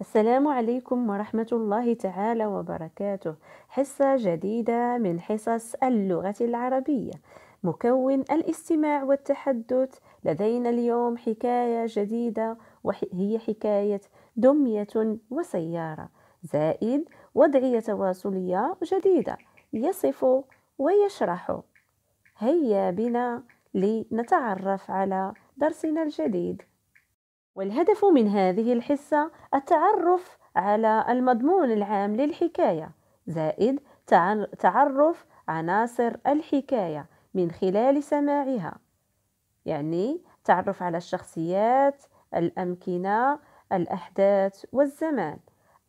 السلام عليكم ورحمة الله تعالى وبركاته حصة جديدة من حصص اللغة العربية مكون الاستماع والتحدث لدينا اليوم حكاية جديدة وهي حكاية دمية وسيارة زائد وضعية تواصلية جديدة يصف ويشرح هيا بنا لنتعرف على درسنا الجديد والهدف من هذه الحصة التعرف على المضمون العام للحكاية زائد تعرف عناصر الحكاية من خلال سماعها يعني تعرف على الشخصيات الأمكنة الأحداث والزمان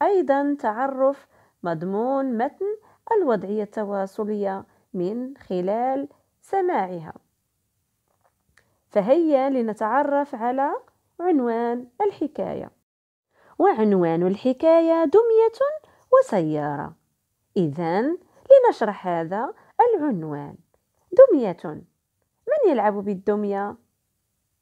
أيضا تعرف مضمون متن الوضعية التواصلية من خلال سماعها فهيا لنتعرف على عنوان الحكاية وعنوان الحكاية دمية وسيارة إذا لنشرح هذا العنوان دمية من يلعب بالدمية؟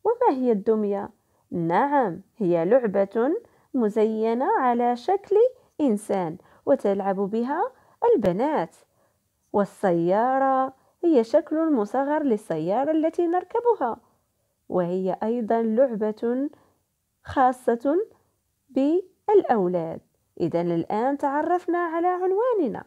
وما هي الدمية؟ نعم هي لعبة مزينة على شكل إنسان وتلعب بها البنات والسيارة هي شكل مصغر للسيارة التي نركبها وهي أيضا لعبة خاصة بالأولاد إذا الآن تعرفنا على عنواننا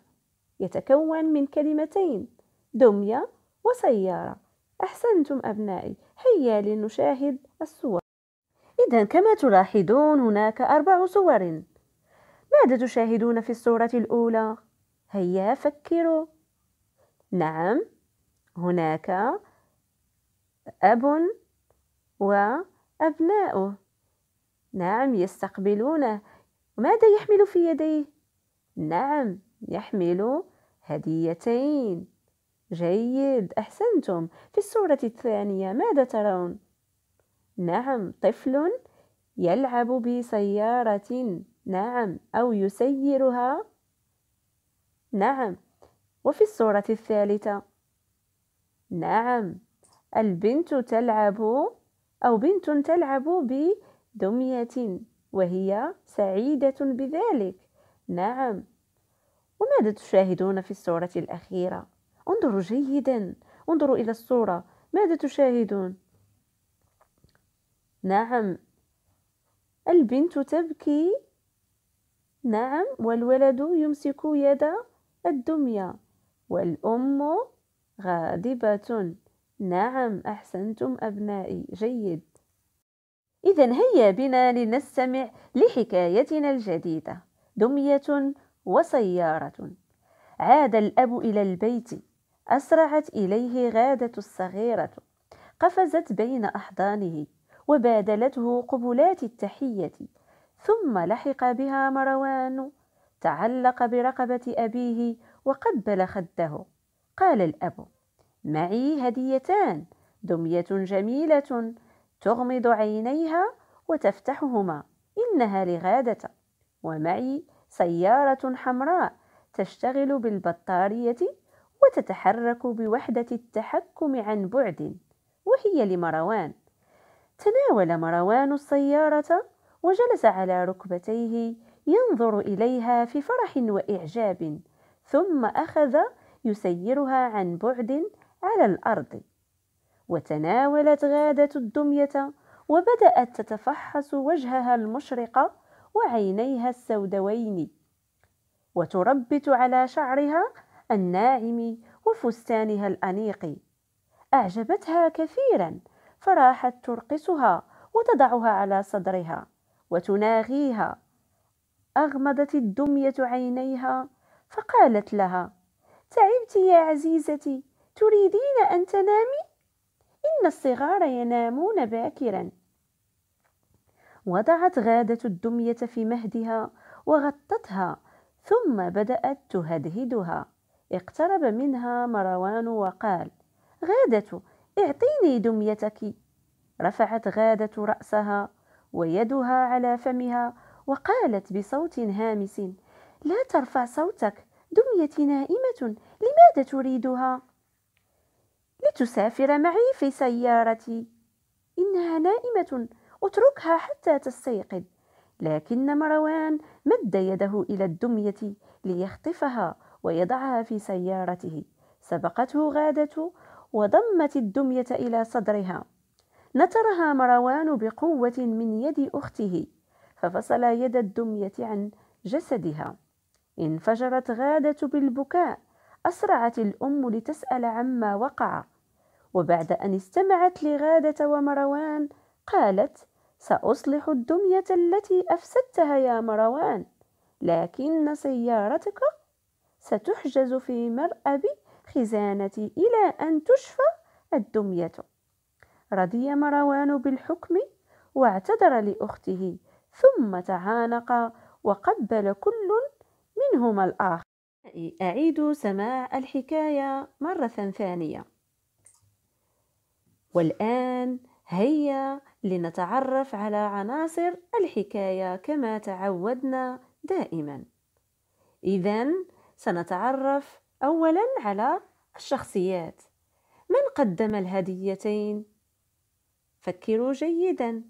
يتكون من كلمتين دمية وسيارة أحسنتم أبنائي هيا لنشاهد الصور إذا كما تلاحظون هناك أربع صور ماذا تشاهدون في الصورة الأولى؟ هيا فكروا نعم هناك أب وأبناؤه نعم يستقبلونه ماذا يحمل في يديه؟ نعم يحمل هديتين جيد أحسنتم في الصورة الثانية ماذا ترون؟ نعم طفل يلعب بسيارة نعم أو يسيرها نعم وفي الصورة الثالثة نعم البنت تلعب أو بنت تلعب بدمية وهي سعيدة بذلك نعم وماذا تشاهدون في الصورة الأخيرة؟ انظروا جيدا انظروا إلى الصورة ماذا تشاهدون؟ نعم البنت تبكي نعم والولد يمسك يد الدمية والأم غاضبة نعم أحسنتم أبنائي جيد إذا هيا بنا لنستمع لحكايتنا الجديدة دمية وسيارة عاد الأب إلى البيت أسرعت إليه غادة الصغيرة قفزت بين أحضانه وبادلته قبلات التحية ثم لحق بها مروان تعلق برقبة أبيه وقبل خده قال الأب معي هديتان دمية جميلة تغمض عينيها وتفتحهما إنها لغادة ومعي سيارة حمراء تشتغل بالبطارية وتتحرك بوحدة التحكم عن بعد وهي لمروان تناول مروان السيارة وجلس على ركبتيه ينظر إليها في فرح وإعجاب ثم أخذ يسيرها عن بعد على الأرض وتناولت غادة الدمية وبدأت تتفحص وجهها المشرق وعينيها السودوين وتربت على شعرها الناعم وفستانها الأنيق أعجبتها كثيرا فراحت ترقصها وتضعها على صدرها وتناغيها أغمضت الدمية عينيها فقالت لها تعبت يا عزيزتي تريدين أن تنامي؟ إن الصغار ينامون باكرا وضعت غادة الدمية في مهدها وغطتها ثم بدأت تهدهدها اقترب منها مروان وقال غادة اعطيني دميتك رفعت غادة رأسها ويدها على فمها وقالت بصوت هامس لا ترفع صوتك دميتي نائمة لماذا تريدها؟ لتسافر معي في سيارتي إنها نائمة أتركها حتى تستيقظ لكن مروان مد يده إلى الدمية ليخطفها ويضعها في سيارته سبقته غادة وضمت الدمية إلى صدرها نترها مروان بقوة من يد أخته ففصل يد الدمية عن جسدها انفجرت غادة بالبكاء أسرعت الأم لتسأل عما وقع وبعد أن استمعت لغادة ومروان قالت سأصلح الدمية التي أفسدتها يا مروان لكن سيارتك ستحجز في مرأب خزانتي إلى أن تشفى الدمية رضي مروان بالحكم واعتذر لأخته ثم تعانقا وقبل كل منهما الآخر أحبائي أعيد سماع الحكاية مرة ثانية والآن هيا لنتعرف على عناصر الحكاية كما تعودنا دائما إذا سنتعرف أولا على الشخصيات من قدم الهديتين فكروا جيدا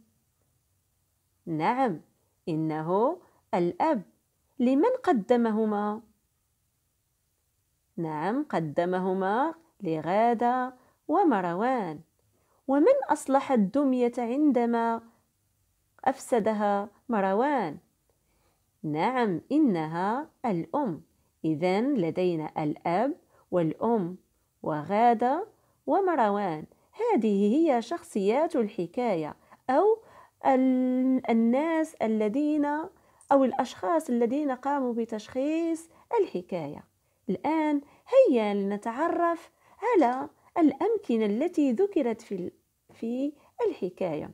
نعم إنه الأب لمن قدمهما نعم قدمهما لغادة ومروان ومن أصلح الدمية عندما أفسدها مروان نعم إنها الأم إذا لدينا الأب والأم وغادة ومروان هذه هي شخصيات الحكاية أو الناس الذين أو الأشخاص الذين قاموا بتشخيص الحكاية الآن هيا لنتعرف على الأمكنة التي ذكرت في في الحكاية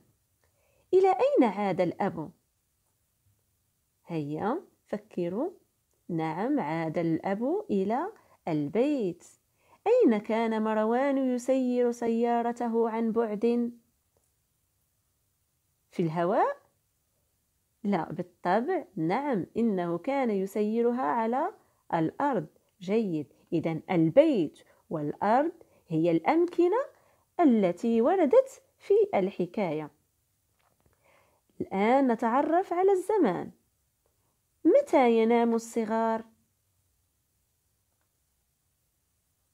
إلى أين عاد الأب؟ هيا فكروا نعم عاد الأب إلى البيت أين كان مروان يسير سيارته عن بعد؟ في الهواء؟ لا بالطبع نعم إنه كان يسيرها على الأرض جيد إذا البيت والأرض هي الأمكنة التي وردت في الحكاية الآن نتعرف على الزمان متى ينام الصغار؟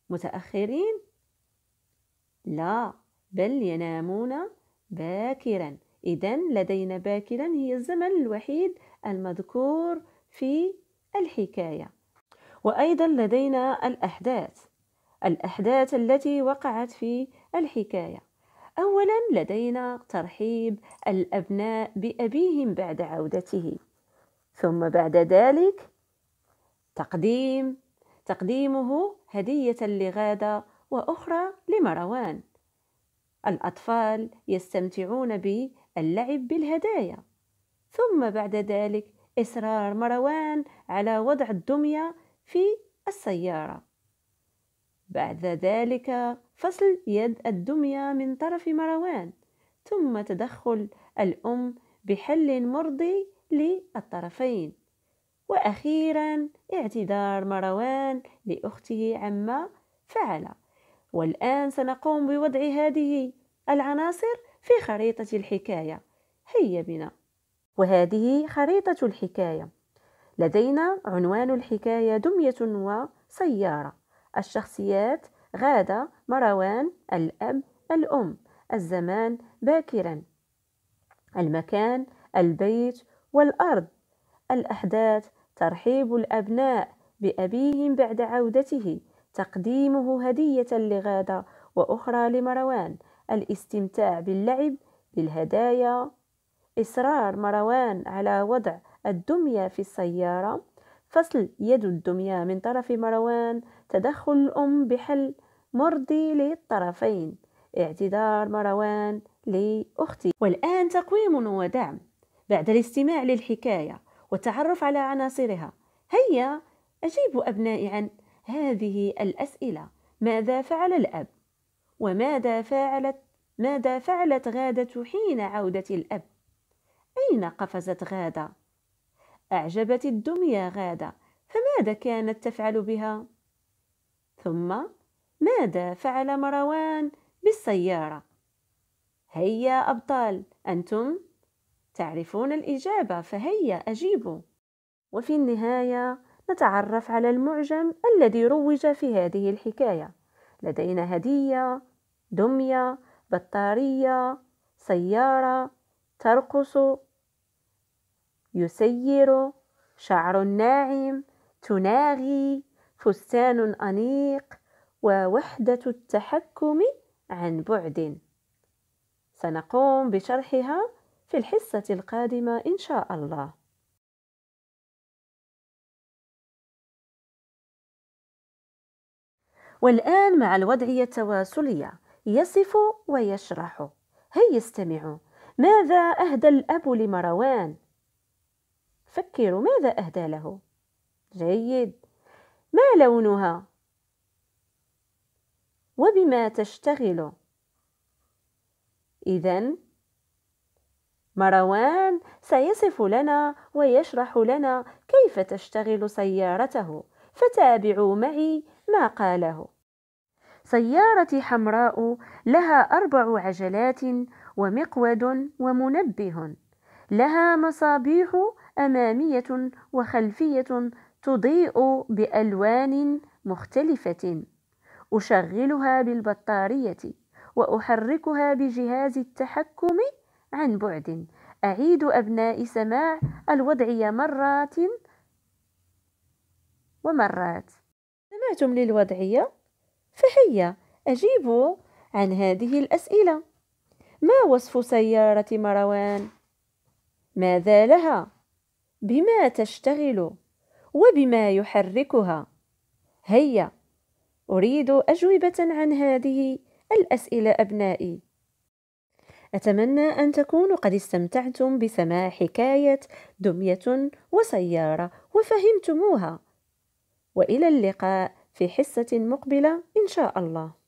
متأخرين؟ لا بل ينامون باكرا إذا لدينا باكرا هي الزمن الوحيد المذكور في الحكايه وأيضا لدينا الأحداث الأحداث التي وقعت في الحكاية أولا لدينا ترحيب الأبناء بأبيهم بعد عودته ثم بعد ذلك تقديم تقديمه هدية لغادة وأخرى لمروان الأطفال يستمتعون باللعب بالهدايا ثم بعد ذلك إصرار مروان على وضع الدمية في السيارة بعد ذلك فصل يد الدمية من طرف مروان ثم تدخل الأم بحل مرضي للطرفين وأخيرا اعتذار مروان لأخته عما فعل والآن سنقوم بوضع هذه العناصر في خريطة الحكاية هيا بنا وهذه خريطة الحكاية لدينا عنوان الحكاية دمية وسيارة الشخصيات غادة مروان الأب الأم الزمان باكرا المكان البيت والأرض الأحداث ترحيب الأبناء بأبيهم بعد عودته تقديمه هدية لغادة وأخرى لمروان الاستمتاع باللعب بالهدايا إصرار مروان على وضع الدمية في السيارة فصل يد الدمية من طرف مروان تدخل الأم بحل مرضي للطرفين اعتذار مروان لأختي والآن تقويم ودعم بعد الاستماع للحكاية والتعرف على عناصرها هيا أجيب أبنائي عن هذه الأسئلة ماذا فعل الأب؟ وماذا فعلت ماذا فعلت غادة حين عودة الأب؟ أين قفزت غادة؟ أعجبت الدمية غادة فماذا كانت تفعل بها؟ ثم ماذا فعل مروان بالسيارة؟ هيا أبطال أنتم تعرفون الإجابة فهيا أجيبوا وفي النهاية نتعرف على المعجم الذي روج في هذه الحكاية لدينا هدية دمية بطارية سيارة ترقص يسير شعر ناعم تناغي فستان أنيق ووحدة التحكم عن بعد سنقوم بشرحها في الحصة القادمة إن شاء الله والآن مع الوضعية التواصلية يصف ويشرح هيا استمعوا ماذا أهدى الأب لمروان؟ فكروا ماذا أهدى له جيد ما لونها وبما تشتغل إذا مروان سيصف لنا ويشرح لنا كيف تشتغل سيارته فتابعوا معي ما قاله سيارتي حمراء لها أربع عجلات ومقود ومنبه لها مصابيح أمامية وخلفية تضيء بألوان مختلفة أشغلها بالبطارية وأحركها بجهاز التحكم عن بعد أعيد أبناء سماع الوضعية مرات ومرات سمعتم للوضعية؟ فهيا أجيبوا عن هذه الأسئلة ما وصف سيارة مروان؟ ماذا لها؟ بما تشتغل وبما يحركها هيا أريد أجوبة عن هذه الأسئلة أبنائي أتمنى أن تكونوا قد استمتعتم بسماع حكاية دمية وسيارة وفهمتموها وإلى اللقاء في حصة مقبلة إن شاء الله